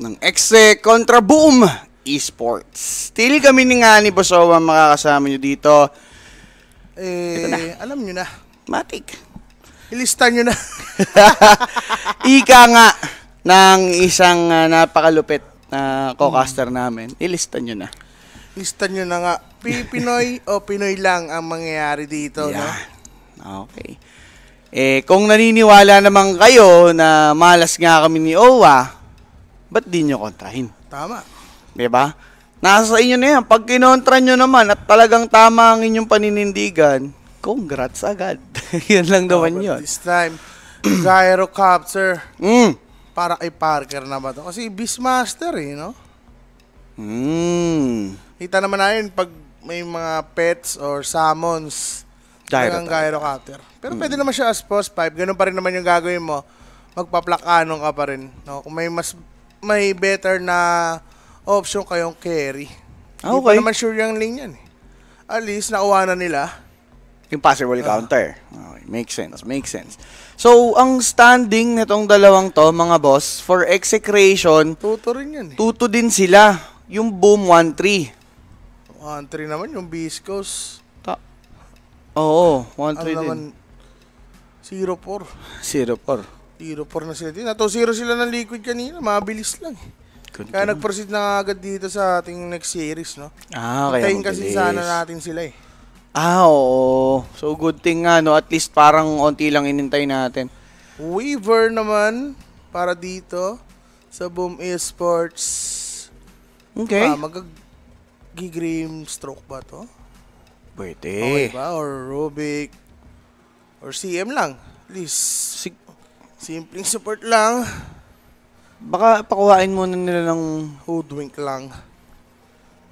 ng Exe kontra Boom Esports. Still kami ni nga ni Bosowa makakasama nyo dito. Eh, na. alam nyo na. Matik. Ilista nyo na. Ika nga ng isang uh, napakalupit na co-caster hmm. namin. Ilista nyo na. Ilista nyo na nga. Pinoy o Pinoy lang ang mangyayari dito. Yeah. No? Okay. Eh, kung naniniwala naman kayo na malas nga kami ni Owa, ba't di nyo kontrahin? Tama. Di ba? Nasa inyo na yan. Pag kinontra nyo naman at talagang tama ang inyong paninindigan, congrats agad. yan lang oh, naman yun. This time, gyrocopter. Mm. Para kay Parker naman to. Kasi Beastmaster eh, no? Mm. Kita naman natin pag may mga pets or summons, Gyro ng gyrocopter. Pero mm. pwede naman siya as post pipe. Ganun pa rin naman yung gagawin mo. Magpaplakanong ka pa rin. No? Kung may mas may better na option kayong carry. okay. Ah, Hindi pa naman sure yung lane yan. Eh. At least, nakuha na nila. Yung possible uh. counter. Okay, makes sense, makes sense. So, ang standing nitong dalawang to, mga boss, for execration, tuto rin yan eh. Tuto din sila. Yung boom 1-3. 1-3 naman, yung Biscos. Ta Oo, 1-3 ano din. 0-4. 0-4. Tiro 4 na sila dito. Nato zero sila ng liquid kanina. Mabilis lang. Eh. Good Kaya nag-proceed na agad dito sa ating next series, no? Ah, kaya Hintayin kasi mabilis. sana natin sila eh. Ah, oo. So good thing nga, no? At least parang onti lang inintay natin. Weaver naman para dito sa Boom Esports. Okay. Ah, mag-gigrim stroke ba to? Pwede. Okay ba? Or Rubik. Or CM lang. At least. Sig- Simpleng support lang. Baka pakuhain muna nila ng hoodwink lang.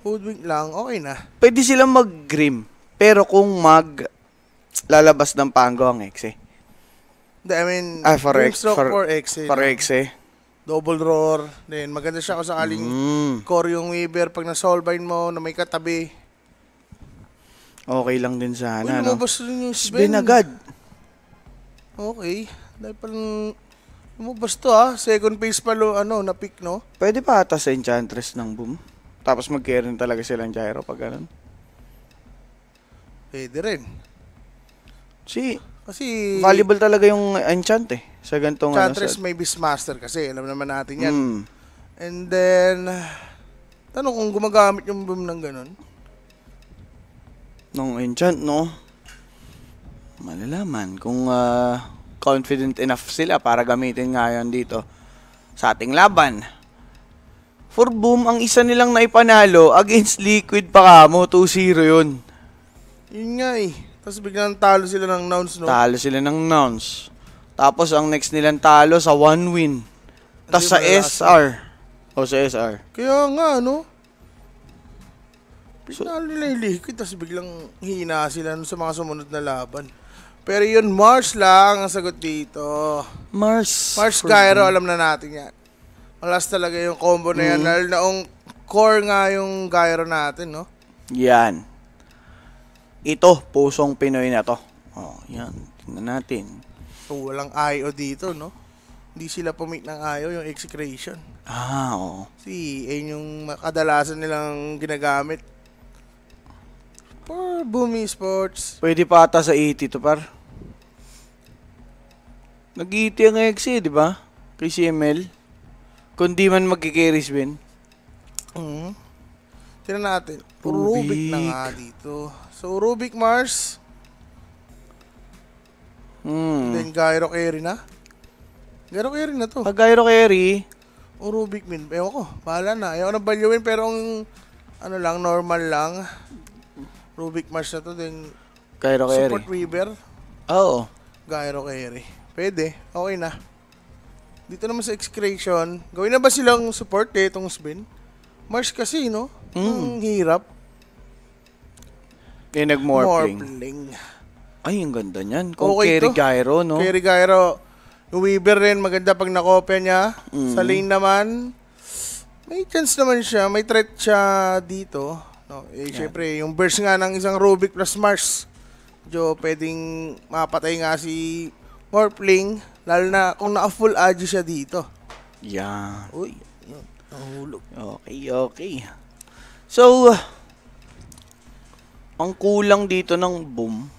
Hoodwink lang, okay na. Pwede silang mag-grim. Pero kung mag lalabas ng pango ang exe. Hindi, I mean, ah, for ex, for, for exe. For exe. Double roar. Then, maganda siya kung sakaling mm. core yung Weaver pag na-solvine mo na may katabi. Okay lang din sana, Uy, no? Uy, lumabas rin yung Sven. Sven agad. Okay. Dahil palang lumabas to ah. Second phase pa lo, ano, na-pick, no? Pwede pa ata sa Enchantress ng boom. Tapos mag talaga talaga silang gyro pag ganun. Pwede rin. Si, kasi valuable talaga yung enchant eh sa ganitong ano, Enchantress ano, may Beastmaster kasi alam naman natin yan. Mm. And then tanong kung gumagamit yung boom ng ganun. Nung enchant no. Malalaman kung uh, confident enough sila para gamitin ngayon dito sa ating laban. For Boom, ang isa nilang naipanalo against Liquid Pakamo, 2-0 yun. Yun nga eh. Tapos biglang talo sila ng nouns, no? Talo sila ng nouns. Tapos ang next nilang talo sa 1 win. Tapos sa SR. O oh, sa SR. Kaya nga, no? Pinalo so, nila yung Liquid, tapos biglang hina sila sa mga sumunod na laban. Pero yun, Mars lang ang sagot dito. Mars. Mars Cairo, alam na natin yan. Malas talaga yung combo na yan. Mm. Lalo na ang core nga yung gyro natin, no? Yan. Ito, pusong Pinoy na to. Oh, yan. Tingnan natin. So, walang IO dito, no? Hindi sila pumit ng IO, yung execration. Ah, oo. Si, ayun yung kadalasan nilang ginagamit Par, Boomi Sports. Pwede pa ata sa 80 e to, par. Nag-80 ang XC, di ba? Kay CML. Kung di man magkikiris, Ben. Mm. Tira natin. Puro Rubik. Rubik na nga dito. So, Rubik Mars. Mm. Then, Gyro Carry na. Gyro Carry na to. Pag ah, Gyro Carry, o Rubik min. Ewan ko, bahala na. Ayaw ko na balyuin, pero ang ano lang, normal lang. Rubik Marsh na to, then Cairo Carry. Support River. Oo. Oh. Cairo Carry. Pwede. Okay na. Dito naman sa excretion, gawin na ba silang support eh, itong spin? Marsh kasi, no? Mm. Ang hirap. Eh, nag-morphling. Morphling. Ay, ang ganda niyan. Kung okay Kerry Gyro, no? Kerry Gyro. Yung Weaver rin, maganda pag nakopya niya. Mm. Sa lane naman, may chance naman siya. May threat siya dito. No, eh, Yan. syempre, yung burst nga ng isang Rubik plus Mars, Jo, pwedeng mapatay nga si Morpling, lalo na kung na full agi siya dito. Yeah. Uy, nahulog. Okay, okay. So, ang kulang dito ng boom,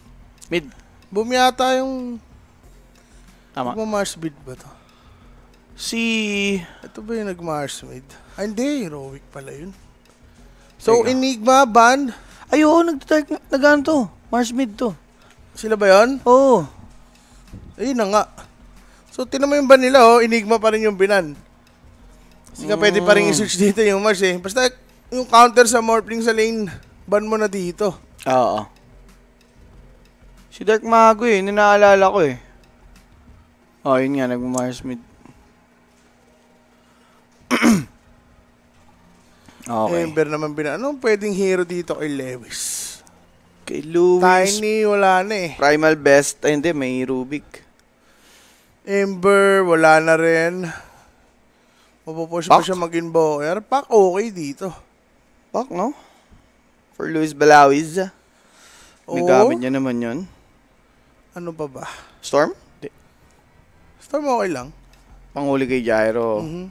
mid. Boom yata yung... Tama. Nagma-Mars bid ba to? Si... Ito ba yung nag-Mars mid? Ah, hindi, heroic pala yun. So, Teka. Enigma, band, Ay, oo, nag-dark, nag to. March mid to. sila ba yun? Oo. Ayun na nga. So, tinan mo yung ban nila, oh. Enigma pa rin yung binan. Kasi nga pwede pa rin mm. i search dito yung Mars, eh. Basta yung counter sa Morphling sa lane, ban mo na dito. Oo. Si Dark Mago eh, ninaalala ko eh. Oh, yun nga, nag-Mars mid. Okay. Ember naman bina. Anong pwedeng hero dito kay Lewis? Kay Lewis. Tiny, wala na eh. Primal Best. Ay, hindi. May Rubik. Ember, wala na rin. Mapupush pa siya mag-invoker. Pak, okay dito. Pak, no? For Luis Balawis. Nagamit niya naman yon. Ano pa ba? Storm? Di. Storm okay lang. Panghuli kay Jairo. Mm-hmm.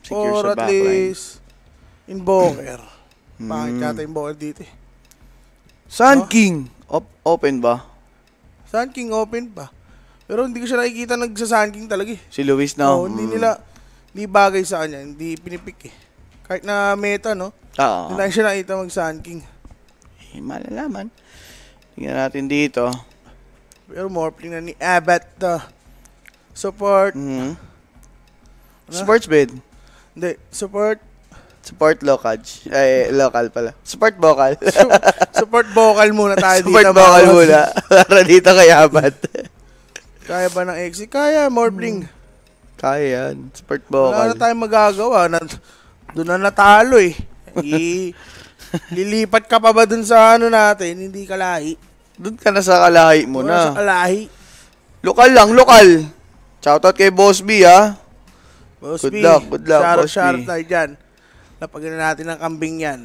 Secure Or sa at backline. least, Invoker. Hmm. Bakit Mm. yata Invoker dito eh. Sun King. Op- open ba? Sun King open pa. Pero hindi ko siya nakikita nagsa Sun King talaga eh. Si Luis na. Oo, hindi hmm. nila, hindi bagay sa kanya, hindi pinipik eh. Kahit na meta, no? Oo. Hindi lang siya nakita mag Sun King. Eh, malalaman. Tingnan natin dito. Pero morphling na ni Abat the support. Mhm. Sports bed. Hindi, support. Support local. Ay, local pala. Support vocal. support vocal muna tayo support dito. Support vocal ba? muna. Para dito kay Abad. Kaya ba ng exit? Kaya, Morbling. Hmm. Kaya yan. Support vocal. Wala na tayong magagawa. Na, doon na natalo eh. I, lilipat ka pa ba dun sa ano natin? Hindi kalahi. Doon ka na sa kalahi mo na. sa kalahi. Lokal lang, lokal. Shoutout kay Boss B, ha? Ah. Boss good B. luck, good luck, Boss B. Shout tayo dyan. Lapagin na natin ang kambing yan.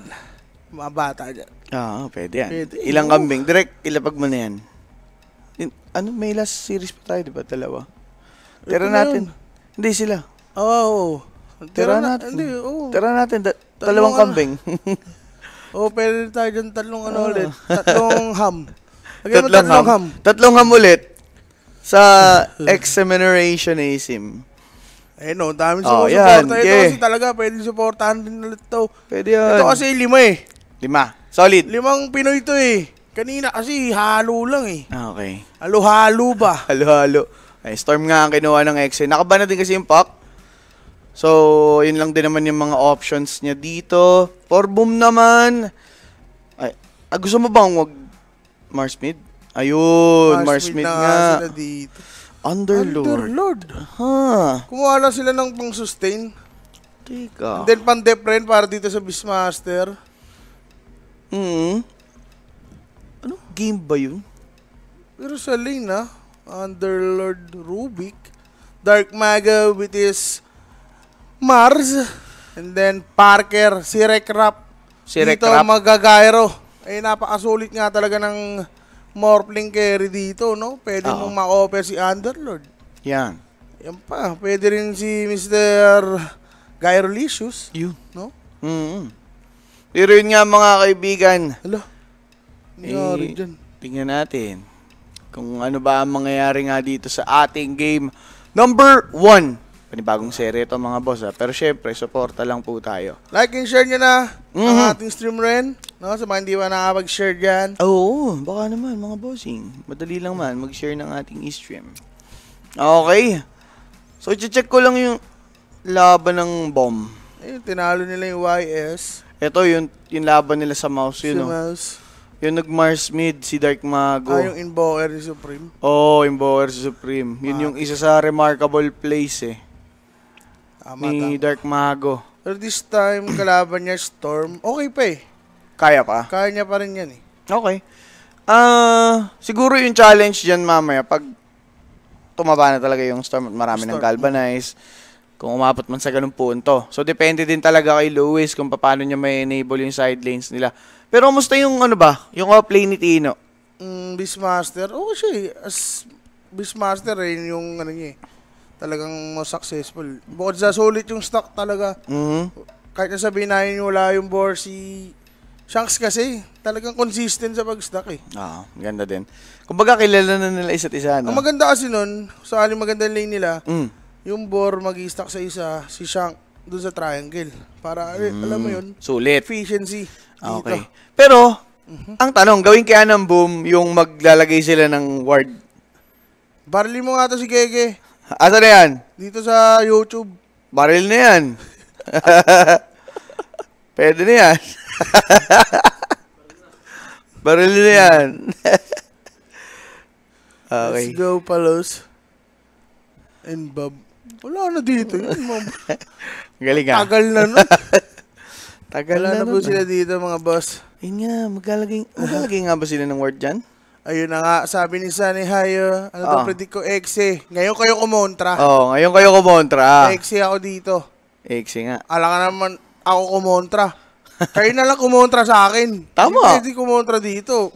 Mga bata dyan. Ah, oo, oh, pwede yan. Pwede. Ilang kambing? Direct, ilapag mo na yan. ano, may last series pa tayo, di ba? Dalawa. Tira natin. Na hindi sila. Oo. Oh, tira, natin. Hindi, oh. Tira natin. Da- dalawang ano. kambing. Oo, oh, pwede tayo dyan tatlong ano oh. ulit. Tatlong ham. Lagyan tatlong, tatlong ham. ham. Tatlong ham ulit sa X-Semination ASIM. Eh no, dami daming oh, sumusuporta. Ito kasi talaga, pwede suportahan din ulit to. Pwede yan. Ito kasi lima eh. Lima. Solid. Limang Pinoy ito eh. Kanina kasi halo lang eh. Ah, okay. Halo-halo ba? Halo-halo. Ay, storm nga ang kinuha ng X. Eh. Nakabana din kasi yung puck. So, yun lang din naman yung mga options niya dito. For boom naman. Ay, ah, gusto mo bang wag Mars Mid? Ayun, Mars, Mars Mid nga. Sila dito. Underlord. Underlord. Ha. Kumuha lang sila ng pang-sustain. Teka. And then pan-depren para dito sa Beastmaster. Mm -hmm. Ano game ba yun? Pero sa lane ah, Underlord Rubik, Dark Mago with his Mars, and then Parker, si Rekrap. Si Dito Rekrap. magagairo. Eh, napakasulit nga talaga ng Morphling carry dito, no? Pwede mong ma-offer si Underlord. Yan. Yan pa. Pwede rin si Mr. Guy You. No? Mm-hmm. Pero yun nga mga kaibigan. Hello? Nangyari eh, dyan. Tingnan natin kung ano ba ang mangyayari nga dito sa ating game number 1. Panibagong serye ito mga boss ha. Ah. Pero syempre, suporta lang po tayo. Like and share nyo na mm-hmm. ang ating stream rin. No, sa so, mga hindi pa nakapag-share dyan. Oo, baka naman mga bossing. Madali lang man mag-share ng ating stream Okay. So, check ko lang yung laban ng bomb. Eh, tinalo nila yung YS. Ito, yung, yung laban nila sa mouse, yun, no? mouse. Yung nag-Mars mid, si Dark Mago. Ah, yung Invoker ni Supreme. Oo, oh, Invoker si Supreme. Yun ah. yung isa sa remarkable place eh. Tama, ni tama. Dark Mago. Pero this time, kalaban niya Storm, okay pa eh. Kaya pa? Kaya niya pa rin yan eh. Okay. Ah, uh, siguro yung challenge diyan mamaya pag tumaba na talaga yung storm at marami storm. ng galvanize kung umabot man sa ganung punto. So depende din talaga kay Lewis kung paano niya may enable yung side lanes nila. Pero kumusta yung ano ba? Yung offlane ni Tino? Mm, Beastmaster. Oh, siya eh. As Beastmaster rin eh, yung ano niya eh. Talagang successful. Bukod sa solid yung stock talaga. Mm-hmm. Kahit na sabihin na yun wala yung Borsi, Shanks kasi, talagang consistent sa pag-stack eh. Oo, ah, maganda din. Kumbaga, kilala na nila isa't isa, no? Ang maganda kasi nun, sa aling maganda lane nila, mm. yung bore mag stack sa isa, si Shank doon sa triangle. Para, eh, mm. alam mo yun, Sulit. efficiency. Ah, Dito. Okay. Pero, mm-hmm. ang tanong, gawin kaya ng boom yung maglalagay sila ng ward? Barley mo nga to si Gege. Asa na yan? Dito sa YouTube. Barrel na yan. Pwede na yan. Baril na yan. okay. Let's go, Palos. And Bob. Wala na dito. Galing ah. Tagal na nun. Tagal Wala na, na po ah. sila dito, mga boss. Ayun nga, maglalagay, maglalagay nga ba sila ng word dyan? Ayun na nga, sabi ni Sunny Hayo, oh. ano oh. predict ko, exe. Ngayon kayo kumontra. Oo, oh, ngayon kayo kumontra. Exe ako dito. Exe nga. Ala ka naman, ako kumontra. Kayo na lang kumontra sa akin. Tama. Hindi pwede kumontra dito.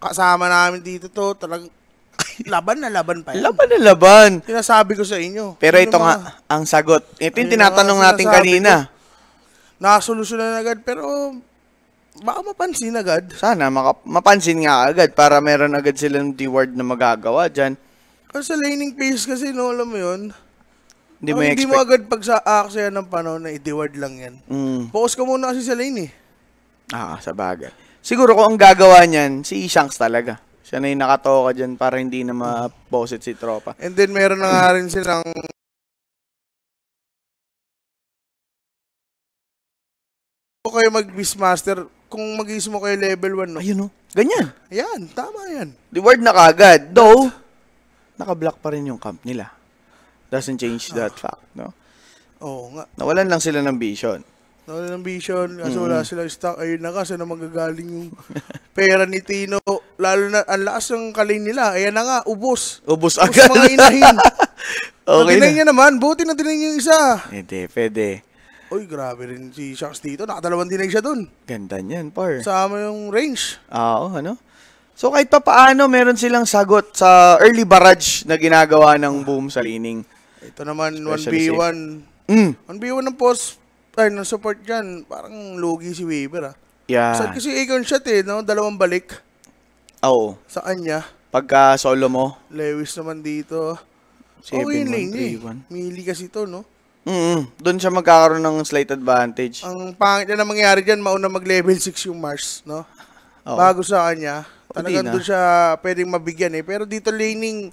Kasama namin dito to. Talagang laban na laban pa yan. Laban na laban. Tinasabi ko sa inyo. Pero ano ito nga, ang sagot. Ito yung tinatanong natin kanina. Nakasolusyonan agad, pero baka mapansin agad. Sana, maka- mapansin nga agad para meron agad silang reward na magagawa dyan. Kasi laning phase kasi, no, alam mo yun hindi mo Hindi mo agad pag sa aaksaya ah, ng panahon na i-deward lang yan. Mm. Focus ka muna kasi sa lane eh. Ah, sa bagay. Siguro kung ang gagawa niyan, si Shanks talaga. Siya na yung nakatoka dyan para hindi na ma-posit si tropa. And then meron na nga rin silang kung kayo mag-Beastmaster, kung mag-is mo kayo level 1, no? Ayun, no? Ganyan. Ayan, tama yan. Reward na kagad. Though, naka-block pa rin yung camp nila doesn't change ah. that fact, no? Oo nga. Nawalan lang sila ng vision. Nawalan ng vision, kasi mm. wala sila stock. Ayun na kasi na magagaling yung pera ni Tino. Lalo na, ang lakas ng kalay nila. Ayan na nga, ubos. Ubos, ubos agad. mga inahin. okay na. niya naman, buti na tinayin yung isa. Hindi, pwede. Uy, grabe rin si Sharks dito. Nakadalawang dinay siya dun. Ganda niyan, par. Sama yung range. Ah, oo, ano? So kahit pa paano, meron silang sagot sa early barrage na ginagawa ng boom sa lining. Ito naman, 1v1. Mm. 1v1 ng post, ay, ng support dyan. Parang lugi si Weaver, ah. Yeah. Sad kasi Aegon shot, eh, no? Dalawang balik. Oo. Oh. Sa kanya. Pagka solo mo. Lewis naman dito. Si okay, eh. one, lane three, eh. Mili kasi to, no? Mm-hmm. Doon siya magkakaroon ng slight advantage. Ang pangit na mangyari dyan, mauna mag-level 6 yung Mars, no? Oo. Bago sa kanya. Talagang doon siya pwedeng mabigyan eh. Pero dito laning,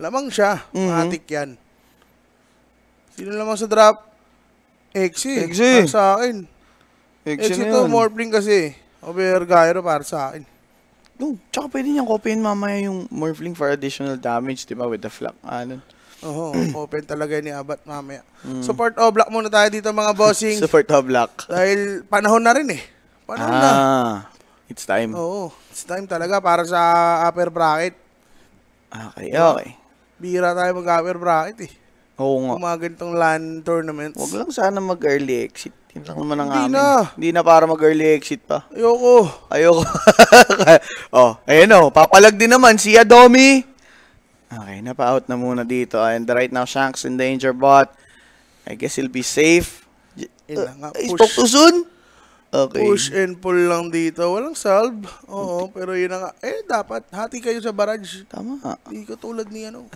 lamang siya. Mm-hmm. Matik yan. Sino naman sa drop? Exi. Exi. Para sa akin. Exi, Exi to Morphling kasi. Over Gyro para sa akin. No, tsaka pwede niyang copyin mamaya yung Morphling for additional damage, di ba, with the flak. Ano? Oo, open talaga ni Abat mamaya. Mm. Support o block muna tayo dito mga bossing. Support o block. Dahil panahon na rin eh. Panahon ah, na. It's time. Oo, it's time talaga para sa upper bracket. Okay, okay. Bira tayo mag-upper bracket eh. Oo nga. ganitong LAN tournaments. Huwag lang sana mag-early exit. Yun lang naman ang Hindi amin. na. Hindi na para mag-early exit pa. Ayoko. Ayoko. oh, ayun o. Oh, papalag din naman si Adomi. Okay, napa-out na muna dito. And right now, Shanks in danger, but I guess he'll be safe. Yun lang uh, push. Spoke too soon? Okay. Push and pull lang dito. Walang salve. Oo, pero yun na nga. Eh, dapat. Hati kayo sa barrage. Tama. Hindi ko tulad ni ano.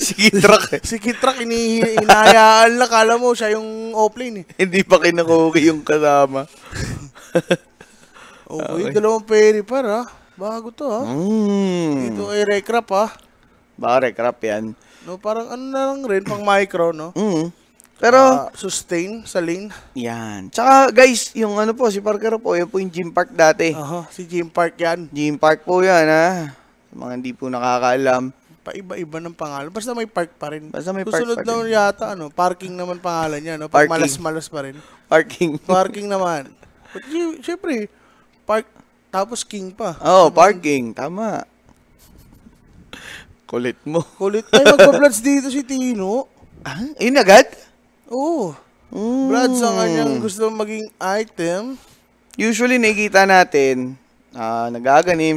si Kitrak eh. si Kitrak, ini inahayaan na. Kala mo, siya yung offline eh. Hindi pa kinakuki yung kasama. okay, okay, dalawang peripar para. Ah. Bago to ha. Ah. Mm. Ito ay recrap ha. Ah. Baka recrap yan. No, parang ano na lang rin, pang micro, no? Mm. Pero, uh, sustain sa lane. Yan. Tsaka, guys, yung ano po, si Parker po, yan po yung gym park dati. Aha, uh-huh, si gym park yan. Gym park po yan, ha? Mga hindi po nakakaalam paiba-iba ng pangalan. Basta may park pa rin. Basta may Kusunod park pa rin. yata, ano, parking naman pangalan niya, no? Pag Parking. malas-malas pa rin. Parking. Parking naman. But y- syempre, park, tapos king pa. Oh, ano? parking. Tama. Kulit mo. Kulit. Ay, magpa-floods dito si Tino. Ah, yun agad? Oo. Mm. Blood sa kanyang gusto maging item. Usually nakikita natin, uh, nag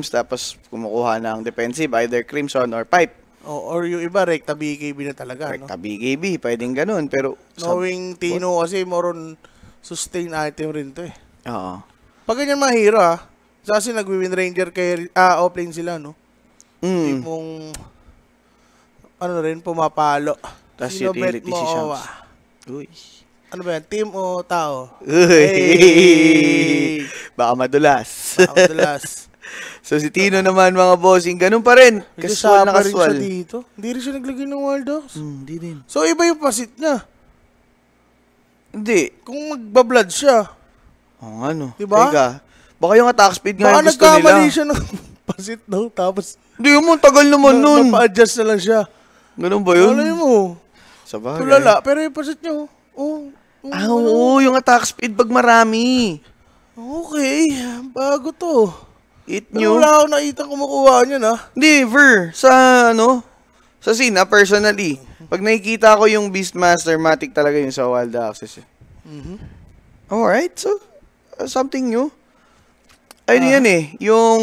tapos kumukuha ng defensive, either crimson or pipe. Oh, or yung iba, rekta BKB na talaga, rekta no? Rekta BKB, pwedeng ganun. Pero, Knowing sab- Tino kasi, moron sustain item rin to eh. Oo. Pag ganyan mahira, kasi nag-win ranger kay, ah, offlane sila, no? Mm. Tipong, ano rin, pumapalo. Tapos utility si Shams. Uy ano ba yan, team o tao? Uy! Hey! Baka madulas. Baka madulas. so si Tino naman mga bossing, ganun pa rin. Medyo casual na casual. Rin siya dito. Hindi rin siya naglagay ng Waldos. Hmm, hindi mm, din. So iba yung pasit niya. Hindi. Kung magbablad siya. Oo oh, ano. Diba? Teka, baka yung attack speed nga yung gusto nila. Baka nagkamali siya ng pasit daw, tapos... Hindi mo, tagal naman na, nun. Napa-adjust na lang siya. Ganun ba yun? Alay mo. Sa bagay. Tulala, pero yung pasit niyo, oh. Oh, Oh, ah, ano? oo, yung attack speed pag marami. Okay, bago to. It Pero new. Wala akong nakita kumukuha niya na. Never. Sa ano? Sa Sina, ah, personally. Pag nakikita ko yung Beastmaster, matik talaga yung sa Wild Access. Eh. Mm-hmm. Alright, so, uh, something new. Ayun ah. yan eh, yung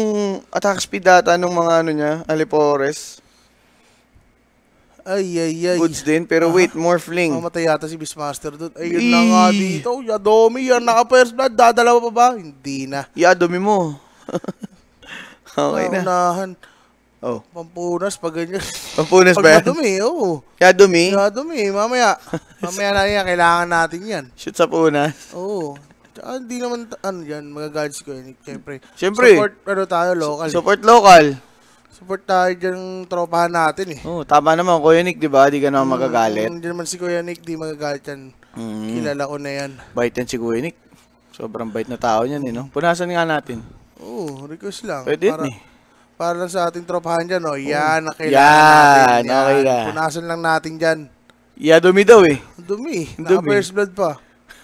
attack speed data ng mga ano niya, Alipores. Ay, ay, ay. Goods din, pero wait, ah, more fling. Mamatay yata si Beastmaster doon. Ayun na nga dito. Yadomi, yan naka-first blood. Dadalawa pa ba? Hindi na. Yadomi mo. okay na. Naunahan. Oh. Pampunas, pag ganyan. Pampunas ba yan? Yadumi, oo. Oh. Yadomi? Yadomi, mamaya. Mamaya na yan, kailangan natin yan. Shoot sa punas? Oo. Oh. Ah, Tsaka hindi naman, ano yan, mga gods ko yan, siyempre. Siyempre. Support, pero ano tayo, local. Support local. Support tayo dyan tropahan natin eh. Oo, oh, tama naman. Kuya Nick, di ba? Di ka naman mm, magagalit. Hindi naman si Kuya Nick, di magagalit yan. Mm. Kilala ko na yan. Bait yan si Kuya Nick. Sobrang bait na tao niyan eh, no? Punasan nga natin. Oo, request lang. Pwede para, eh. Para lang sa ating tropahan dyan, no? Yan, oh. nakailangan yan, natin. Yan, okay na. Punasan lang natin dyan. Yeah, dumi daw eh. Dumi. dumi. Naka-first blood pa.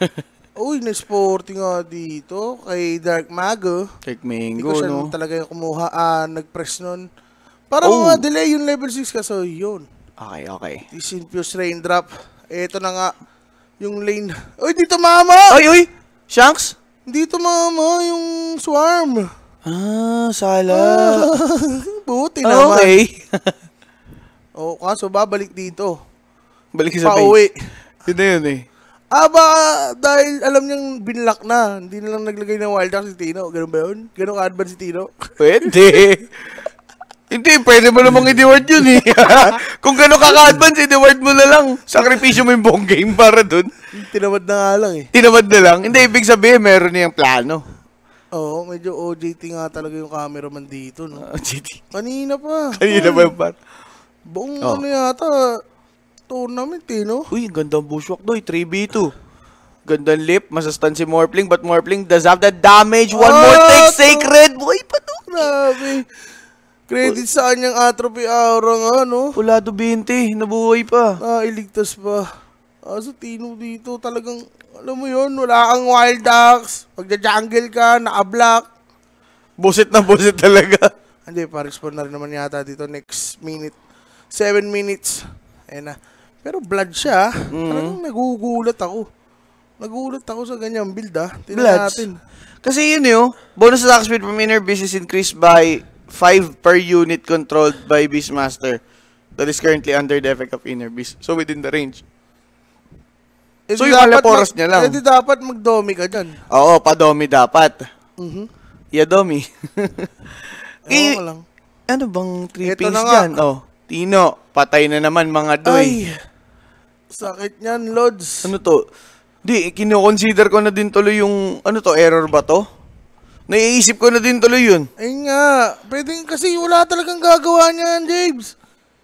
Uy, na-sporting nga dito kay Dark Mago. Dark Mango, Hindi ko siya no? talaga yung kumuha. Ah, nag-press nun. Parang oh. mga delay yung level 6 kaso yun. Okay, okay. This infused raindrop. Ito na nga. Yung lane. Uy, dito mama! Uy, uy! Shanks? Dito mama, yung swarm. Ah, sala. buti naman. Okay. o, kaso babalik dito. Balik sa Pauwi. base. Yun na yun eh. Ah, baka dahil alam niyang binlock na, hindi na lang naglagay ng wild card si Tino. Ganun ba yun? Ganun ka-advance si Tino? Pwede. Hindi, pwede mo namang hmm. i-deward yun eh. Kung gano'n kaka-advance, i-deward mo na lang. Sakripisyo mo yung buong game para dun. Tinamad na nga lang eh. Tinamad na lang? Hindi, ibig sabihin, meron niyang plano. Oo, medyo OJT nga talaga yung cameraman dito. No? OJT. Kanina pa. Kanina pa yung par. Buong oh. ano yata, tournament eh, no? Uy, gandang ang doy, 3v2. Gandang lip. Masastan si Morpling. But Morpling does have the damage. One oh, more ah, take. Sacred. Boy, patok. Grabe. Credit sa kanyang atrophy aura nga, no? Wala 20, nabuhay pa. Ah, iligtas pa. Ah, sa Tino dito, talagang, alam mo yon wala kang wild ducks. Pagda-jungle ka, naka block Busit na busit talaga. Hindi, parang spawn na rin naman yata dito next minute. 7 minutes. Ayan na. Pero blood siya. Mm-hmm. Ah. Parang nagugulat ako. Nagulat ako sa ganyang build ah. Tingnan natin. Kasi yun yun, eh, oh. bonus attack speed from inner business increased by 5 per unit controlled by Beastmaster that is currently under the effect of Inner Beast. So, within the range. Eh, so, yung alaporos niya lang. Hindi eh, dapat mag-domi ka dyan. Oo, pa-domi dapat. Mm-hmm. Yeah, domi. eh, ko lang. Ano bang trippings dyan? Nga. Oh, Tino, patay na naman mga doy. Ay, sakit niyan, Lods. Ano to? Di, kinoconsider ko na din tuloy yung, ano to, error ba to? Naiisip ko na din tuloy yun. Ay nga, pwedeng kasi wala talagang gagawa niyan, James.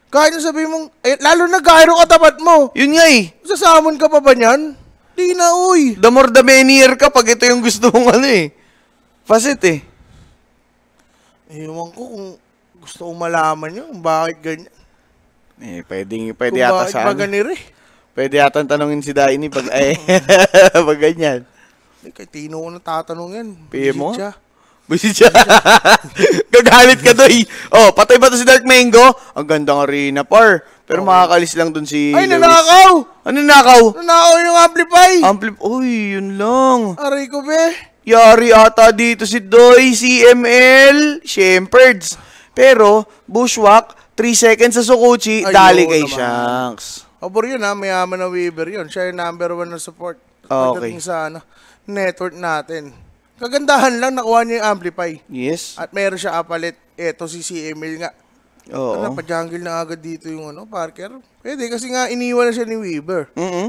Kahit na sabihin mong, eh, lalo na gyro katapat mo. Yun nga eh. Sasamon ka pa ba niyan? Di na, uy. The more the merrier ka pag ito yung gusto mong ano eh. Facet eh. Ewan ko kung gusto kong malaman nyo kung bakit ganyan. Eh, pwedeng, pwede kung yata sa Kung bakit ba ano eh. ganire? Pwede yata tanongin si Daini pag, eh, pag ganyan. Eh, kay Tino ko natatanong yan. PM mo? Siya. Gagalit ka doy. Oh, patay ba to si Dark Mango? Ang ganda ng arena par. Pero oh. makakalis lang dun si Ay, nanakaw! Ano nanakaw? Nanakaw yung Amplify! Amplify? Uy, yun lang. Aray ko be. Yari ata dito si Doy, CML, Shepherds. Pero, Bushwalk, 3 seconds sa Sukuchi, Ay, dali kay naman. Shanks. Oh, yun ha, mayaman na Weaver yun. Siya yung number one na support. Ah, okay. Pagdating sa ano network natin. Kagandahan lang, nakuha niya yung amplify. Yes. At meron siya apalit. Eto si CML nga. Oo. Ano, pa na agad dito yung ano, Parker. Pwede kasi nga iniwan na siya ni Weaver. Mm -hmm.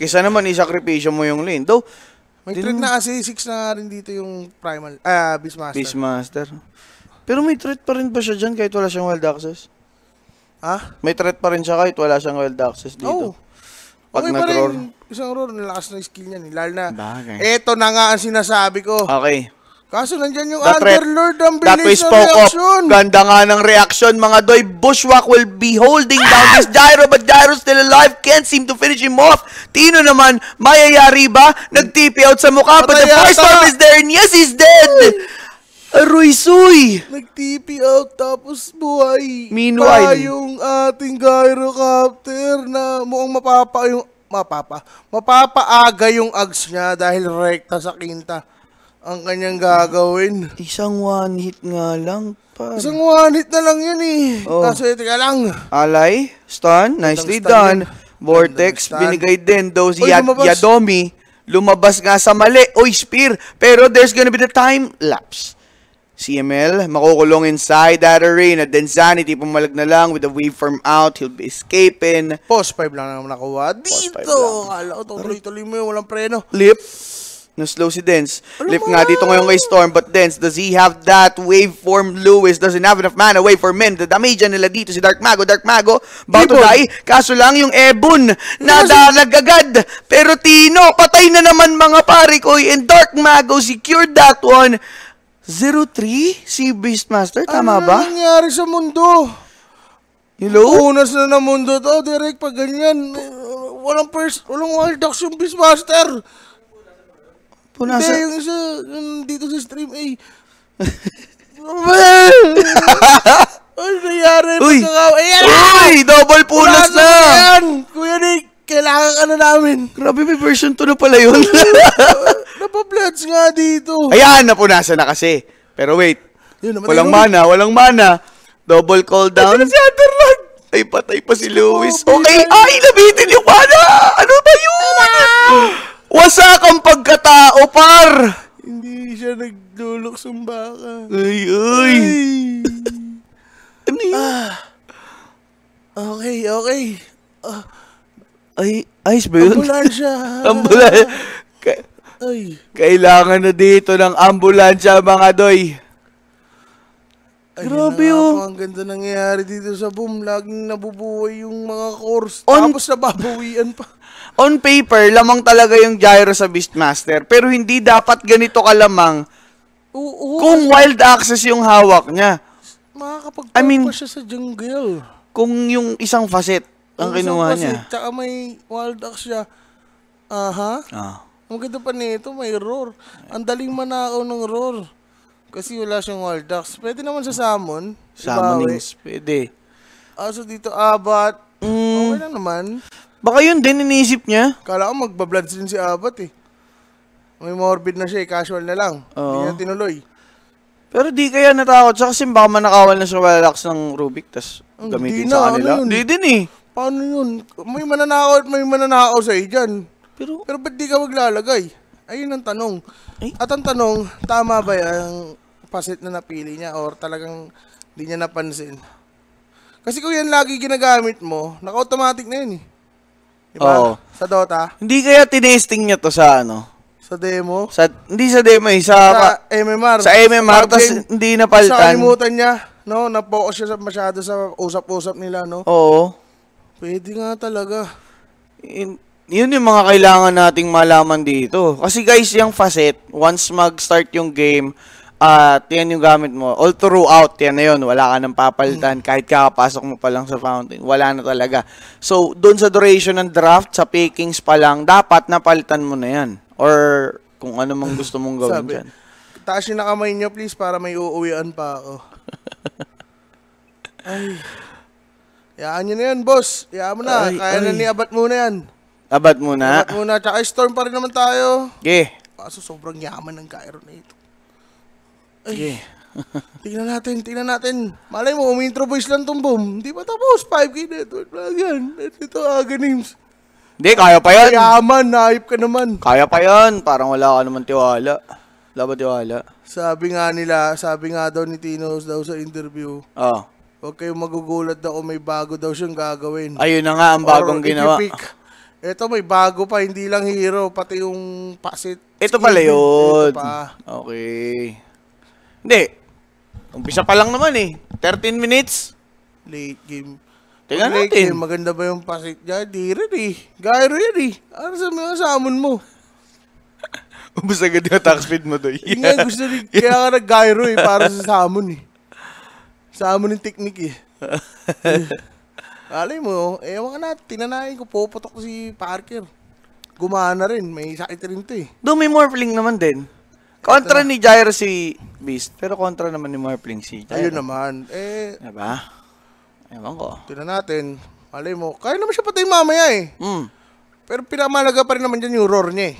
Kaysa naman isakripisyo mo yung lane. Though, may din... threat na kasi 6 na rin dito yung Primal, ah, uh, Beastmaster. Beastmaster. Pero may threat pa rin ba siya dyan kahit wala siyang wild access? Ha? May threat pa rin siya kahit wala siyang wild access dito. Oh. Pag okay nag-roar. Isang roar, nilakas na skill niya. Lalo na, Bagay. eto na nga ang sinasabi ko. Okay. Kaso nandyan yung That Underlord, ang bilis ng reaction. Up. Ganda nga ng reaction, mga doy. Bushwalk will be holding down this Gyro, but Gyro still alive. Can't seem to finish him off. Tino naman, mayayari ba? Nag-TP out sa mukha, Patay but the first bomb is there, and yes, he's dead! Aroysoy! Nag-TP out tapos buhay. Meanwhile, pa yung ating gyro captor na mukhang mapapa yung mapapa mapapaaga yung ags niya dahil rekta sa kinta ang kanyang gagawin. Isang one hit nga lang, par. Isang one hit na lang yun eh. Oh. Kaso ito ka lang. Alay, stun, nicely done. Yun. Vortex, stun. binigay din daw si Yadomi. Lumabas nga sa mali. Oy, spear. Pero there's gonna be the time lapse. CML, makukulong inside that arena. Denzani, tipong malag na lang with the waveform out. He'll be escaping. Post 5 lang naman nakuha. Dito! Kala ko, tuloy-tuloy mo yun. Walang preno. Lip. Na-slow si Dens. Ano Lip nga dito ngayon kay Storm. But Dens, does he have that waveform? Lewis doesn't have enough mana. for him. The damage nila dito si Dark Mago. Dark Mago, about to die. Kaso lang yung Ebon. Ano nadalag agad. Pero Tino, patay na naman mga pare ko. And Dark Mago secured that one. 03? Sea Beastmaster? Ano tama ano ba? Ano nangyari sa mundo? Hello? Unas na ng mundo to, Derek, pag ganyan. Walang first, walang wild ducks yung Beastmaster. Punasa. Hindi, yung isa, yung dito sa stream, eh. ano nangyari? Uy! Uy! Double punas na! Kuya Nick! kailangan ano namin. Grabe, may version 2 na pala yun. Napablats nga dito. Ayan, napunasan na kasi. Pero wait, yun, walang mana, walang mana. Double call down. Ay, si Underland. Ay, patay pa si Lewis. Oh, okay, ay, nabitin yung mana. Ano ba yun? Wasak ang pagkatao, par. Hindi siya naglulok sumbaka. Ay, ay. ano yun? Ah. Okay, okay. Ah. Ay, ayos ba yun? Ambulansya! Ambulansya! Ka- Ay. Kailangan na dito ng ambulansya, mga doy. Ay, Grabe na nga oh. po, ang ganda nangyayari dito sa boom. Laging nabubuhay yung mga course. On- Tapos nababawian pa. On paper, lamang talaga yung gyro sa Beastmaster. Pero hindi dapat ganito kalamang Oo, kung wild access yung hawak niya. makakapagpapa I mean- siya sa jungle. Kung yung isang facet ang kinuha niya. Tsaka may wild axe siya. Aha. Ah. Ang pa nito, may roar. Ang daling manakaw ng roar. Kasi wala siyang wild ducks. Pwede naman sa salmon. Salmonings, pwede. Ah, so dito abat. Mm. Okay lang naman. Baka yun din iniisip niya. Kala ko magbabloods din si abat eh. May morbid na siya eh, casual na lang. Oo. Hindi niya tinuloy. Pero di kaya natakot siya kasi baka manakawal na siya wild ducks ng Rubik. tas gamitin na, sa kanila. Ano yun? di din eh. Paano yun? May mananakaw at may mananakaw sa'yo dyan. Pero, Pero ba't di ka maglalagay? Ayun ang tanong. Ay? At ang tanong, tama ba yung pasit na napili niya or talagang di niya napansin? Kasi kung yan lagi ginagamit mo, naka-automatic na yun eh. Diba? Oo. Sa Dota. Hindi kaya tinesting niya to sa ano? Sa demo? Sa, hindi sa demo eh, sa, sa MMR. Sa MMR, tapos hindi napalitan. Sa kalimutan niya, no? Napokus siya masyado sa usap-usap nila, no? Oo. Pwede nga talaga. In, yun yung mga kailangan nating malaman dito. Kasi guys, yung facet, once mag-start yung game, at uh, yan yung gamit mo. All throughout, yan na yun. Wala ka nang papalitan. Kahit kakapasok mo pa lang sa fountain, wala na talaga. So, doon sa duration ng draft, sa pickings pa lang, dapat napalitan mo na yan. Or kung ano mang gusto mong gawin Sabi, dyan. Taas yung nakamay niyo, please, para may uuwian pa ako. Ay. Yaan nyo na yan, boss. Yaan mo na. Ay, Kaya ay. na ni Abat muna yan. Abat muna. Abat muna. Tsaka storm pa rin naman tayo. Okay. Kaso sobrang yaman ng Cairo na ito. Ay. Okay. tingnan natin, tingnan natin. Malay mo, umintro voice lang tong boom. Hindi pa tapos. 5K network lang yan. Ito, Aganims. Hindi, kaya pa yan. Yaman, naayop ka naman. Kaya pa yan. Parang wala ka naman tiwala. Wala ba tiwala? Sabi nga nila, sabi nga daw ni Tinos daw sa interview. Oo. Oh ah. Huwag kayong magugulat daw oh, may bago daw siyang gagawin. Ayun na nga ang bagong Or, ginawa. ito may bago pa, hindi lang hero, pati yung pasit. Ito pala yun. Ito pa. Okay. Hindi. Umpisa pa lang naman eh. 13 minutes. Late game. Tingnan late natin. Game, maganda ba yung pasit niya? Di rin eh. Gairo yan eh. Ano sa mga samon mo? Umbis agad yung attack speed mo doon. Yeah. Yan, gusto rin. Kaya ka nag-gyro eh, para sa salmon eh. Sa mo yung technique eh. Alay mo, ewan ka na, tinanayin ko, puputok si Parker. Gumana rin, may sakit rin to eh. Do, may Morphling naman din. Kontra ni Gyro si Beast, pero kontra naman ni Morphling si Gyro. Ayun naman. Eh, diba? Ewan ko. Tira natin. Alay mo, kaya naman siya patay mamaya eh. Mm. Pero pinamalaga pa rin naman dyan yung roar niya eh.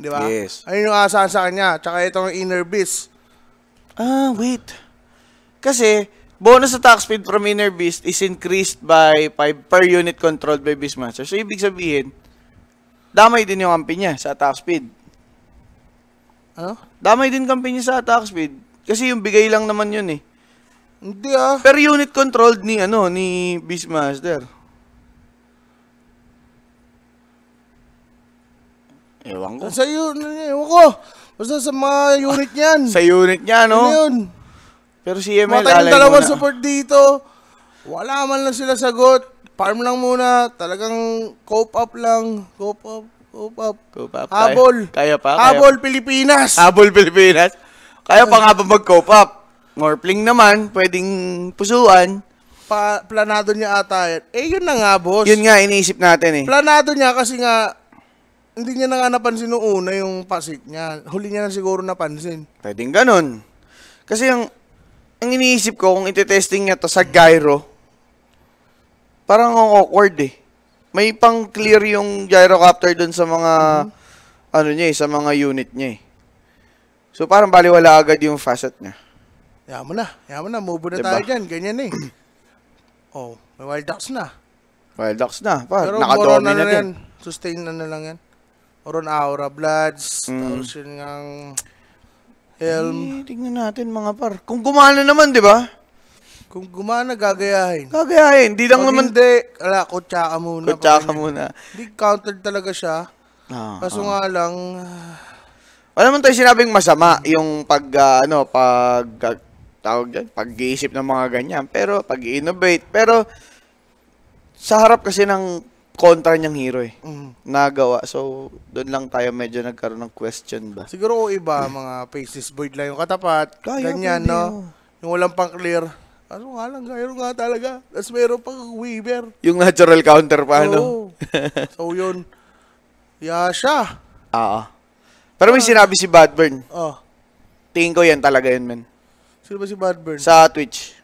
Di ba? Yes. Ayun yung asahan sa kanya. Tsaka itong inner beast. Ah, wait. Kasi, bonus sa attack speed from Inner Beast is increased by 5 per unit controlled by Beastmaster. So, ibig sabihin, damay din yung kampi niya sa attack speed. Ano? Damay din kampi niya sa attack speed. Kasi yung bigay lang naman yun eh. Hindi ah. Per unit controlled ni ano, ni Beastmaster. Ewan ko. Sa yun, ano ewan ko. Basta sa mga unit niyan. sa unit niya, no? Ano yun? Pero si ML, Matay yung dalawang support dito. Wala man lang sila sagot. Farm lang muna. Talagang cope up lang. Cope up. Cope up. Cope up. Habol. Kaya, kaya pa. Kaya. Pilipinas. Habol Pilipinas. Kaya pa nga ba mag-cope up? Morpling naman. Pwedeng pusuan pa, planado niya ata Eh, yun na nga, boss. Yun nga, iniisip natin eh. Planado niya kasi nga, hindi niya na nga napansin noong una yung pasik niya. Huli niya na siguro napansin. Pwedeng ganun. Kasi yung, ang iniisip ko, kung ite-testing niya to sa gyro, parang ang awkward eh. May pang clear yung gyrocopter doon sa mga, mm-hmm. ano niya eh, sa mga unit niya eh. So parang baliwala agad yung facet niya. Yaman na, yaman na, move na diba? tayo dyan, ganyan eh. oh, may wild ducks na. Wild ducks na, pa, Pero nakadomi na, na, na din. Sustain na na lang yan. Oron Aura, Bloods, mm. tapos yun ngang Helm. Eh, tingnan natin mga par. Kung gumana naman, di ba? Kung gumana, gagayahin. Gagayahin. Di lang Pag naman. Hindi, ala, kutsaka muna. Kutsaka muna. Hindi countered talaga siya. Ah, Kaso ah. nga lang... Wala naman tayo sinabing masama yung pag, uh, ano, pag, uh, tawag dyan, pag-iisip ng mga ganyan. Pero, pag-innovate. Pero, sa harap kasi ng kontra niyang hero eh. Mm. Nagawa. So, doon lang tayo medyo nagkaroon ng question ba. Siguro o iba, mga faces void lang yung katapat. Kaya, ganyan, no? Oh. Yung walang pang clear. Ano nga lang, gayro nga talaga. Tapos meron pang weaver. Yung natural counter pa, oh. no? so, yun. Yasha. Oo. Pero may ah. sinabi si Badburn. Oo. Oh. Ah. Tingin ko yan talaga yun, men. Sino ba si Badburn? Sa Twitch.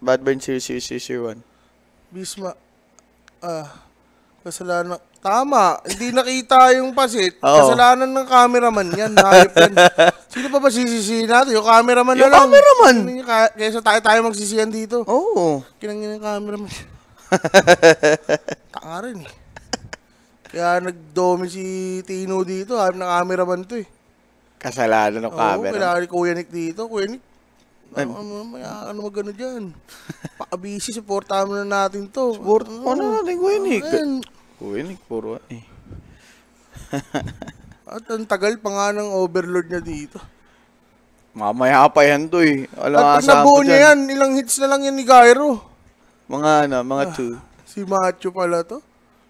Badburn 00001. Bisma. Ah. Kasalanan. Tama, hindi nakita yung pasit. Oo. Kasalanan ng cameraman yan. Hayop yan. Sino pa ba sisisihin natin? Yung cameraman na lang. Yung cameraman. Kaysa tayo tayo magsisihan dito. Oo. Kinangin ng cameraman. Taka rin eh. Kaya nagdome si Tino dito. Hayop ng cameraman to eh. Kasalanan ng Oo, camera. kailangan ni Kuya Nick dito. Kuya Nick, ano, ano, ano, ano magano dyan? Pakabisi, supportahan mo na natin to. Support, na ano, ano natin, Kuya Nick? Ayan. Ano Kuinig, puro eh. At ang tagal pa nga ng overload niya dito. Mamaya pa yan to eh. Alam At pag nabuo niya yan, ilang hits na lang yan ni Cairo. Mga ano, mga ah, two. Si Macho pala to.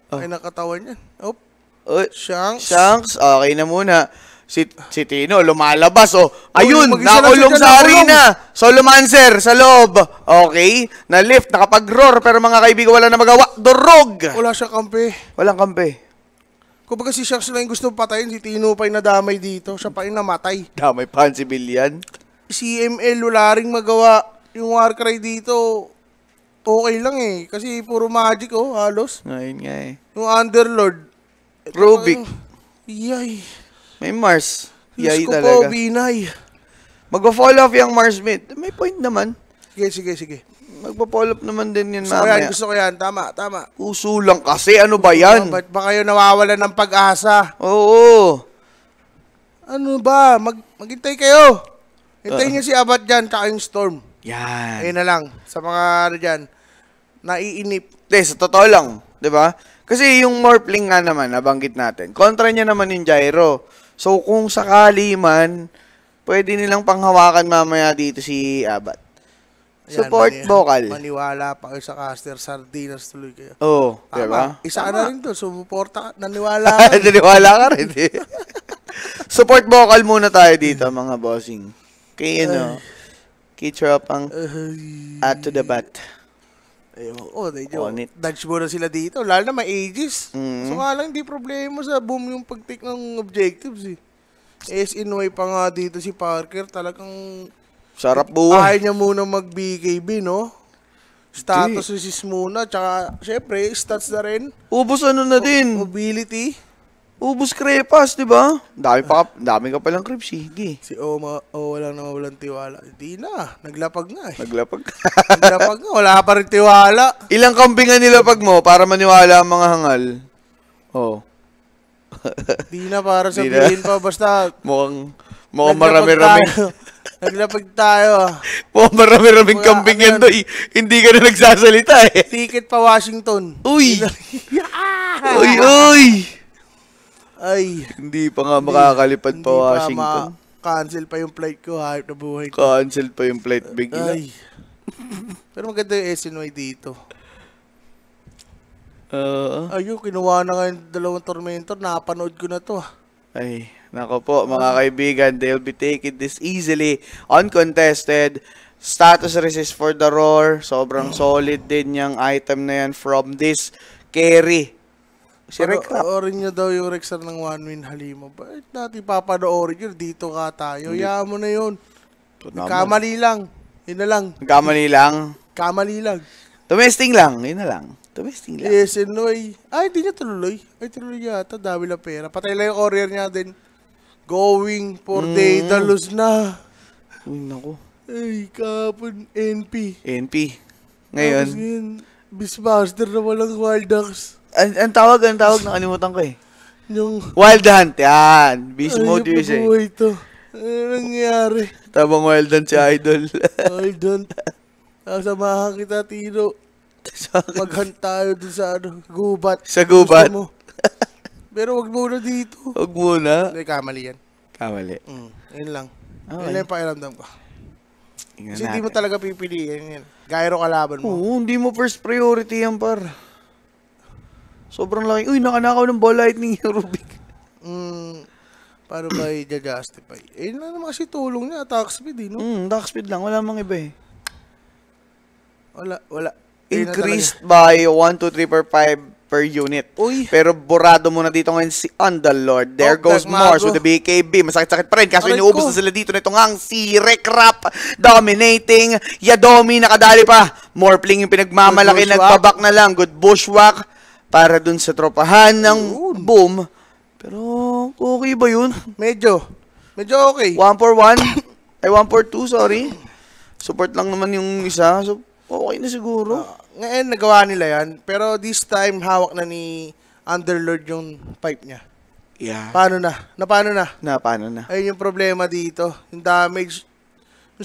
Oh. Ay nakatawa yan. Oh. Oy, Shanks. Shanks, okay na muna si, si Tino lumalabas oh. Ayun, Uy, nakulong sa arena. Solomancer sa loob. Okay, na lift nakapag-roar pero mga kaibigan wala na magawa. Durog. Wala siya kampi. Walang kampi. Kumbaga si Sharks lang yung gusto patayin, si Tino pa yung nadamay dito. Siya pa yung namatay. Damay pa ang civilian. Si ML wala rin magawa. Yung war cry dito, okay lang eh. Kasi puro magic oh, halos. Ngayon nga eh. Yung Underlord. Rubik. Yay. May Mars. Yay Diyos ko talaga. po, binay. Magpa-fall off yung Mars mate. May point naman. Sige, sige, sige. magpa follow up naman din yun Gusto ko yan, mamaya. gusto ko yan. Tama, tama. Uso lang kasi. Ano ba yan? Ba't ba kayo nawawalan ng pag-asa? Oo. Ano ba? Mag maghintay kayo. Hintayin ah. niyo si Abat dyan, tsaka yung Storm. Yan. Ayun na lang. Sa mga ano dyan, naiinip. Hindi, sa totoo lang, 'di ba? Kasi yung Morpling nga naman nabanggit natin. Kontra niya naman yung gyro. So, kung sakali man, pwede nilang panghawakan mamaya dito si Abat. Support mani- vocal. Maniwala pa kayo sa caster, sardinas tuloy kayo. Oo, oh, diba? Isa ka na rin to, sumuporta ka, naniwala ka. naniwala ka rin, eh. Support vocal muna tayo dito, mga bossing. Kay, ano, you know, at to the bat. Ayun. Oo, oh, medyo On it. dodge muna sila dito. Lalo na may ages. Mm-hmm. So nga lang, hindi problema sa boom yung pag-take ng objectives eh. SNY pa nga dito si Parker. Talagang... Sarap buhay. Ayaw niya muna mag-BKB, no? Status resist muna. Tsaka, syempre, stats na rin. Ubus ano na din. Mobility. Ubus crepas, di ba? Dami pa, dami ka palang creps, sige. Si Oma, oh, wala na mawalan tiwala. Hindi na, naglapag na eh. Naglapag ka. naglapag na, wala pa rin tiwala. Ilang kambingan nilapag mo para maniwala ang mga hangal? Oh. Di na para sa sabihin pa, basta... Mukhang, mukhang marami-rami. Naglapag tayo. Ah. Mukhang marami-raming kambing ano yan doy. Hindi ka na nagsasalita eh. Ticket pa Washington. Uy! Ah! Uy, uy! Ay. Hindi pa nga makakalipad hindi, pa hindi Washington. Pa ma- cancel pa yung flight ko, hayop na buhay ko. Cancel pa yung flight, bigla. Ay. Pero maganda yung SNY dito. Oo. Uh, Ayun, kinuha na nga yung dalawang tormentor. Napanood ko na to. Ah. Ay, nako po mga kaibigan, they'll be taking this easily, uncontested. Status resist for the roar, sobrang solid din yung item na yan from this carry Si Rex Rap. Panoorin niya daw yung Rexar ng One Win Halima. Bakit dati papanoorin yun? Dito ka tayo. Hindi. Hayaan mo na yun. Ito naman. Kamali lang. Yun na lang. Kamali lang. Kamali lang. Tumesting lang. Yun na lang. Tumesting lang. Yes, and way. Eh. Ay, hindi niya tuloy. Ay, tuloy yata. Dami lang pera. Patay lang yung courier niya din. Going for mm. day. Dalos na. Uy, naku. Ay, kapon. NP. NP. Ngayon. Tapos ngayon, Bismaster na walang wild ducks. An- ang tawag, ang tawag, nakalimutan ko eh. Yung... Wild Hunt, yan. Beast Ay, mode yun siya. Eh. Ay, ito. Ano nangyari? Tabang Wild Hunt si Idol. wild Hunt. Sasamahan kita, Tino. Maghunt tayo dun sa ano, gubat. Sa gubat. mo. Pero wag muna dito. Wag muna. Hindi, kamali yan. Kamali. Mm, yun lang. Okay. Yun lang yung pakiramdam ko. Kasi hindi mo talaga pipiliin yan. Gyro kalaban mo. Oo, hindi mo first priority yan, par. Sobrang laki. Uy, nakanakaw ng ball lightning yung Rubik. Mm, para ba i-justify? Eh, na naman kasi tulong niya. Attack speed, eh, no? Mm, attack speed lang. Wala mang iba, eh. Wala, wala. Increased by 1, 2, 3, 4, 5 per unit. Uy. Pero borado muna dito ngayon si Underlord. There oh, goes Mars with the BKB. Masakit-sakit pa rin. Kaso iniubos na sila dito nito ngang si Rekrap dominating. Yadomi nakadali pa. Morpling yung pinagmamalaki. Nagbabak na lang. Good bushwhack para dun sa tropahan ng boom. Pero okay ba yun? Medyo. Medyo okay. 1 for 1. Ay, 1 for 2, sorry. Support lang naman yung isa. So, okay na siguro. Uh, ngayon, nagawa nila yan. Pero this time, hawak na ni Underlord yung pipe niya. Yeah. Paano na? Na paano na? Na paano na? Ayun yung problema dito. Yung damage,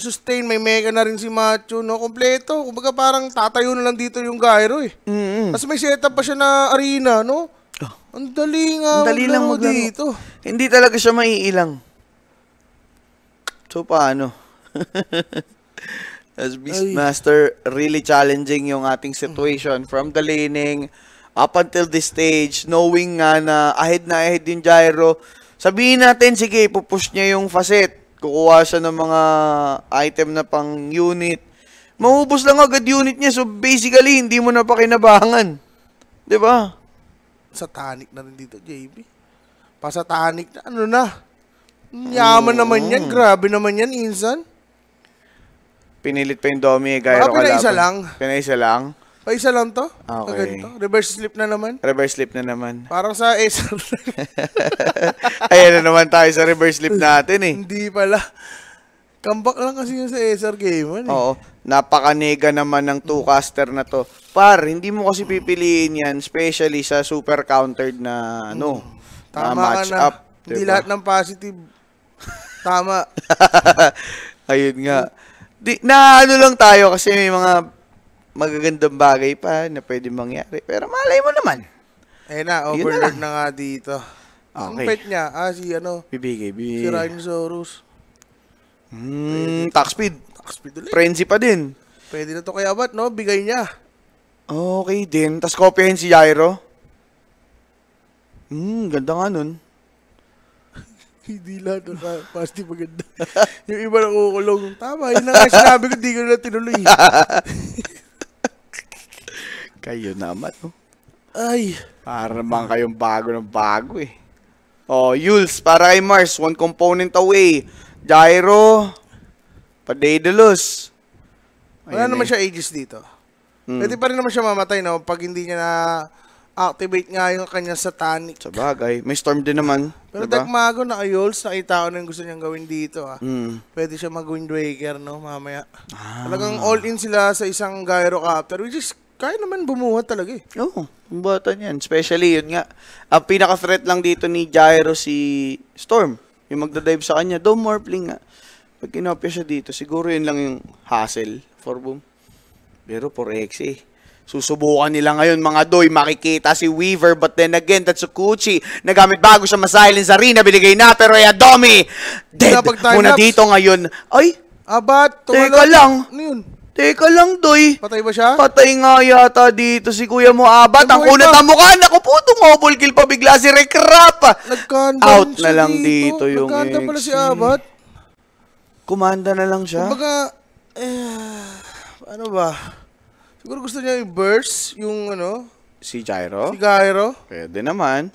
sustain, may mega na rin si Macho, no? Kompleto. Kumbaga parang tatayo na lang dito yung gyro eh. Mm-hmm. Tapos may setup pa siya na arena, no? Oh. Ang dali nga. Ang dali lang mo dito. Hindi talaga siya maiilang. So paano? As Beastmaster, really challenging yung ating situation from the laning up until this stage, knowing nga na ahead na ahead yung gyro. Sabihin natin, sige, pupush niya yung facet kukuha siya ng mga item na pang unit. Maubos lang agad unit niya. So basically, hindi mo na pa kinabangan. 'Di ba? Satanic na rin dito, JB. Pasatanic na ano na. Yaman mm. naman yan. Grabe naman yan, insan. Pinilit pa yung Domi. Gaya Baka pinaisa lang. Pinaisa lang. O, isa lang to? Ah, okay. Ganito. Reverse slip na naman? Reverse slip na naman. Parang sa Acer. Ayan na naman tayo sa reverse slip natin eh. Hindi pala. Comeback lang kasi yung sa Acer Game. Eh. Oo. Napakanega naman ng two-caster na to. Par, hindi mo kasi pipiliin yan, especially sa super countered na, ano, hmm. Tama na match na. up. Hindi diba? lahat ng positive. Tama. Ayun nga. Di, na ano lang tayo kasi may mga magagandang bagay pa na pwede mangyari. Pero malay mo naman. Eh na, overlord na, na nga dito. Okay. Ang niya, ah, si ano? Bibigay, bibigay. Si Rhinosaurus. Hmm, tax speed. Tax speed ulit. Frenzy pa din. Pwede na to kay Abat, no? Bigay niya. Okay din. Tapos kopyahin si Jairo. Hmm, ganda nga nun. hindi lahat ng positive maganda. yung iba nakukulong. Tama, yun na nga sinabi ko, hindi ko na tinuloy. Kayo naman, no? Oh. Ay! Para naman kayong bago ng bago, eh. Oh, Yules, para kay Mars, one component away. Gyro, Padedalus. Wala naman eh. siya ages dito. Hmm. Pwede pa rin naman siya mamatay, no? Pag hindi niya na activate nga yung kanya satanic. Sa bagay. May storm din naman. Pero diba? tagmago na ayols, nakita itao na yung gusto niyang gawin dito. Ah. Mm. Pwede siya mag-Wind no, mamaya. Ah. Talagang all-in sila sa isang gyro captor, which is kaya naman bumuhat talaga eh. Oo, oh, ang bata niyan. Especially yun nga, ang pinaka-threat lang dito ni Jairo si Storm. Yung magdadive sa kanya, do Morphling nga. Pag kinopya siya dito, siguro yun lang yung hassle for Boom. Pero for X eh. Susubukan nila ngayon mga doy, makikita si Weaver but then again, Tatsukuchi nagamit bago siya masilence sa Rina, binigay na pero ay Adomi, dead muna dito ngayon. Ay, Abat, tumalo. Teka lang. Ano yun? Teka lang, Doy. Patay ba siya? Patay nga yata dito si Kuya Muabat. Ang unat ang mukha. Naku po, tumobol kill pa bigla si nag Rap. Out na lang dito, dito yung Nagkanda pala si Abat. Kumanda na lang siya? Kumbaga, eh, ano ba? Siguro gusto niya yung burst, yung ano? Si Gyro? Si Gyro. Pwede naman.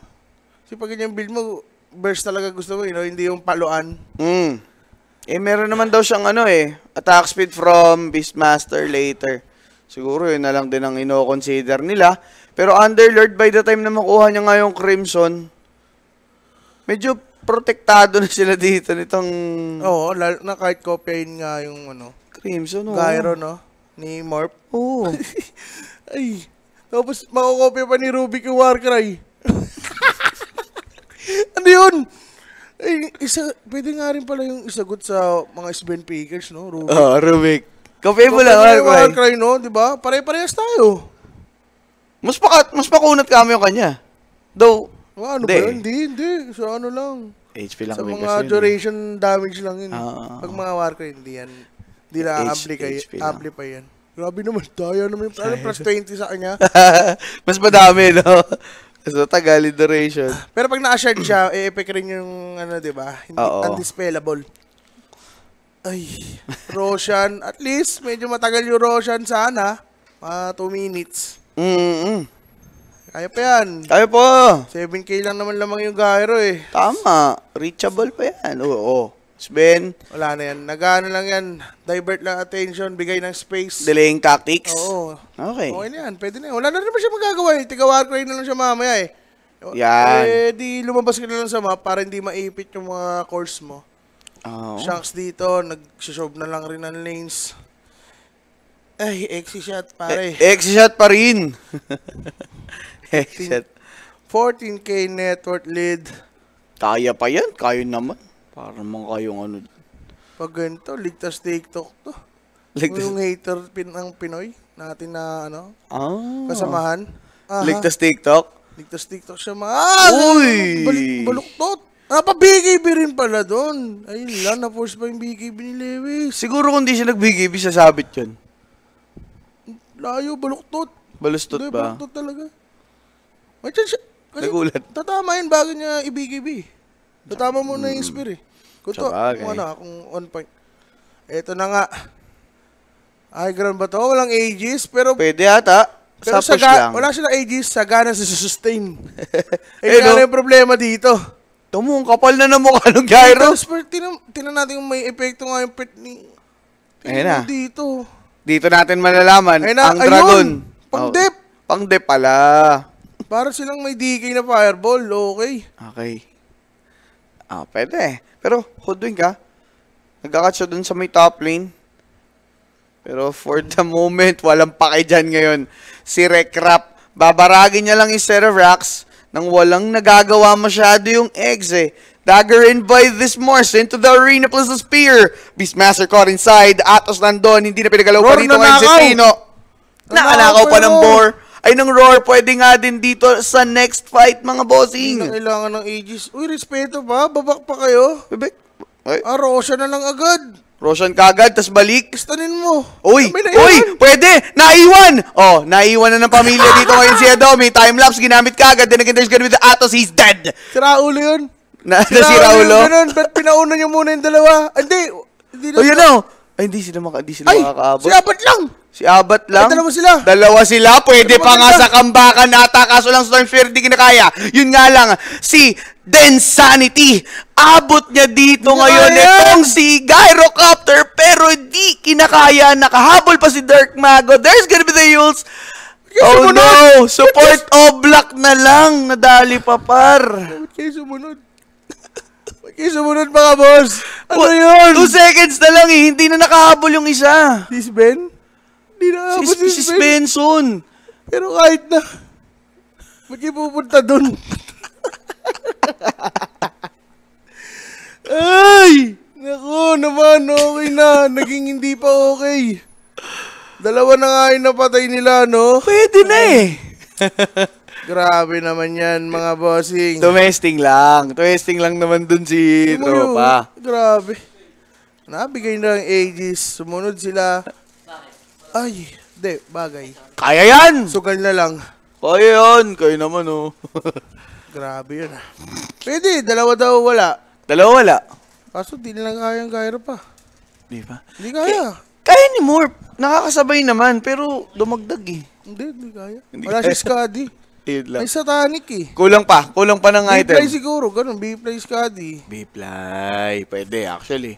Kasi pag yung build mo, burst talaga gusto mo, you know? hindi yung paluan. Mm. Eh, meron naman daw siyang ano eh, attack speed from Beastmaster later. Siguro yun na lang din ang ino-consider nila. Pero Underlord, by the time na makuha niya nga yung Crimson, medyo protektado na sila dito nitong... Oo, lalo na kahit copyin nga yung ano. Crimson, oo. Gyro, no? Ni Morp. Oo. Ay, tapos makakopya pa ni Rubik yung Warcry. ano yun? Eh, isa, pwede nga rin pala yung isagot sa mga Sven Pickers, no? Rubik. Oo, oh, ah, Rubik. Kape mo lang, Warcry. Ah, ah, Warcry, no? Di ba? Pare-parehas tayo. Mas, paka- mas pakunat kami yung kanya. Though, ano ba Hindi, hindi. So, ano lang. HP lang Sa mga eh. duration yun. damage lang yun. Uh, Pag mga Warcry, hindi yan. Hindi na amplify, amplify yan. Grabe naman, tayo naman. Ano, plus 20 sa kanya. mas madami, no? So, tagal duration. Pero pag na-shard siya, epic rin yung, ano, di ba? Hindi, Oo. undispellable. Ay, Roshan. At least, medyo matagal yung Roshan sana. Mga 2 minutes. Mm-mm. Kaya pa yan. Kaya po. 7K lang naman lamang yung gyro eh. Tama. Reachable pa yan. Oo. oo. Ben. Wala na yan. nag Nagano lang yan. Divert lang attention, bigay ng space. Delaying tactics? Oo. Okay. Okay na yan. Pwede na yan. Wala na rin ba siya magagawa eh. Tigawar ko na lang siya mamaya eh. Yan. Eh, di lumabas ka na lang sa map para hindi maipit yung mga course mo. Oh. Shanks dito, nag-shove na lang rin ng lanes. Ay, exit shot pare. E- exit shot pa rin. exit shot. 14k net worth lead. Kaya pa yan. Kaya naman. Para naman kayong ano. Pag ganito, ligtas TikTok to. Ligtas? Yung hater pin ng Pinoy natin na ano, ah. kasamahan. Aha. Ligtas TikTok? Ligtas TikTok siya mga, ah, Uy! baluktot. Ah, pa BKB rin pala doon. Ayun lang, na-force pa yung BKB ni Lewis. Siguro kung di siya nag-BKB, sasabit yun. Layo, baluktot. Balustot Hindi, ba? Baluktot talaga. May chance siya. Kasi Nagulat. tatama yun bago niya i-BKB. Tatama mo na yung spirit. eh. Kuto, kung ano, ah, kung on point. Ito na nga. High ground ba to? Walang ages, pero... Pwede ata. Pero sa lang. Wala sila ages, sa gana si sustain. eh, eh no? Oh. yung problema dito. Tumong kapal na ng mukha ng gyro. Tapos, tinan, tinan natin kung may epekto nga yung pet ni... Ayun na. Dito. Dito natin malalaman na, ang ayun, dragon. Pang-dip. Oh, pang-dip pala. Para silang may DK na fireball, okay. Okay. Ah, pwede. Pero, hold ka. Nagkakat doon sa may top lane. Pero for the moment, walang pake dyan ngayon. Si Rekrap, babaragin niya lang yung set of racks nang walang nagagawa masyado yung eggs eh. Dagger in by this Morse into the arena plus the spear. Beastmaster caught inside. Atos nandun. Hindi na pinagalaw pa rito ngayon si Tino. Naanakaw pa ng bore ay ng roar. Pwede nga din dito sa next fight, mga bossing. Hindi kailangan ng ages. Uy, respeto ba? Babak pa kayo? Bebek? Ay. Ah, Roshan na lang agad. Roshan kagad, tas balik. Gustanin mo. Uy, uy, pwede, naiwan. Oh, naiwan na ng pamilya dito ngayon si Edo. May time-lapse, ginamit kagad. Then again, there's gonna be the Atos, he's dead. Sira ulo yun. Na, sira, sira ulo? Ganun, ba't pinauna niyo muna yung dalawa? Hindi, hindi Oh, you know. Ay, hindi sila, maka, hindi sila Ay, makakaabot. Ay, si lang. Si Abat lang. dalawa sila. Dalawa sila. Pwede dalawa pa nga sa kambakan ata. Kaso lang sa time di kinakaya. Yun nga lang. Si Densanity. Abot niya dito Ay, ngayon yan. itong si Gyrocopter pero di kinakaya. Nakahabol pa si Dirk Mago. There's gonna be the Yules. Oh no! Support Oblak na lang. Nadali pa par. Ba't kayo sumunod? Ba't kayo sumunod mga boss? Ano yun? Two seconds na lang eh. Hindi na nakahabol yung isa. This Ben? Hindi na si, si, si Spenson. Pero kahit na, magipupunta doon. Ay! Naku naman, okay na. Naging hindi pa okay. Dalawa na nga yung napatay nila, no? Pwede na eh. Grabe naman yan, mga bossing. Tumesting lang. Tumesting lang naman dun si Tropa. Grabe. Nabigay na ang ages. Sumunod sila. Ay, de, bagay. Kaya yan! Sugal na lang. Kaya yan! Kayo naman, oh. Grabe yun, ah. Pwede, dalawa daw wala. Dalawa wala? Kaso di nila kaya ang gyro pa. Di ba? Hindi kaya. Kaya, kaya ni Morp. Nakakasabay naman, pero dumagdag eh. Hindi, hindi kaya. Hindi wala kaya. si Scuddy. Ayun lang. May satanic eh. Kulang pa. Kulang pa ng B-play item. B-play siguro. Ganun. B-play Scuddy. B-play. Pwede actually.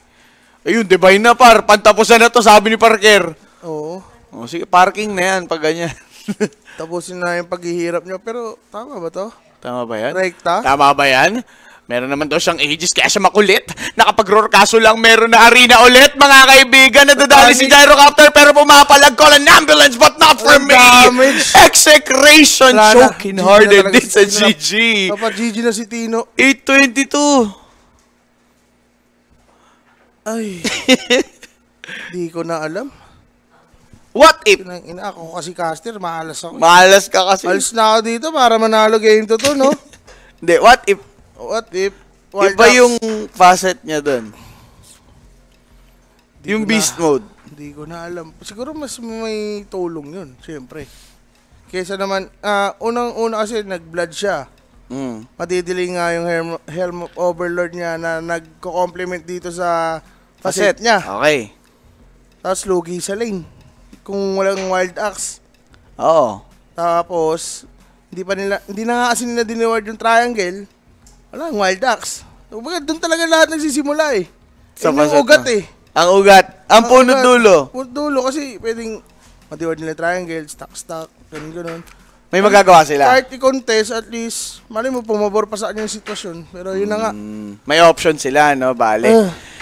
Ayun, divine na par. Pantapusan na to, sabi ni Parker. Oo. Oh, sige, parking na yan pag ganyan. Tapusin na yung paghihirap nyo. Pero tama ba to? Tama ba yan? Rekta? Tama ba yan? Meron naman daw siyang ages kaya siya makulit. Nakapag-roar lang meron na arena ulit mga kaibigan. Nadadali si Gyrocopter pero pumapalag ko lang ambulance but not for me. damage. Execration Wala na. choking GG hard na GG. Papa GG na si Tino. 822. Ay. Di ko na alam. What if? Ina, ako kasi caster, maalas ako. Maalas ka kasi. Alis na ako dito para manalo game to to, no? Hindi, what if? What if? Wild Iba Ducks? yung facet niya doon. Yung beast na, mode. Hindi ko na alam. Siguro mas may tulong yun, siyempre. Kesa naman, uh, unang-una kasi nag-blood siya. Mm. Madidiling nga yung Helm, Helm Overlord niya na nagko complement dito sa facet, facet niya. Okay. Tapos lugi sa lane kung walang wild axe. Oo. Tapos, hindi pa nila, hindi na nga kasi nila dineward yung triangle. Wala, yung wild axe. Kumbaga, doon talaga lahat nagsisimula eh. Sa yung ugat eh. Ang ugat. Ang, ang puno dulo. Puno dulo kasi pwedeng matiward nila triangle, stack, stack, ganun, ganun. May Ay, magagawa sila. Kahit i-contest, at least, mali mo, pumabor pa sa kanya yung sitwasyon. Pero yun mm, na nga. Mm. May option sila, no? Bale. Uh,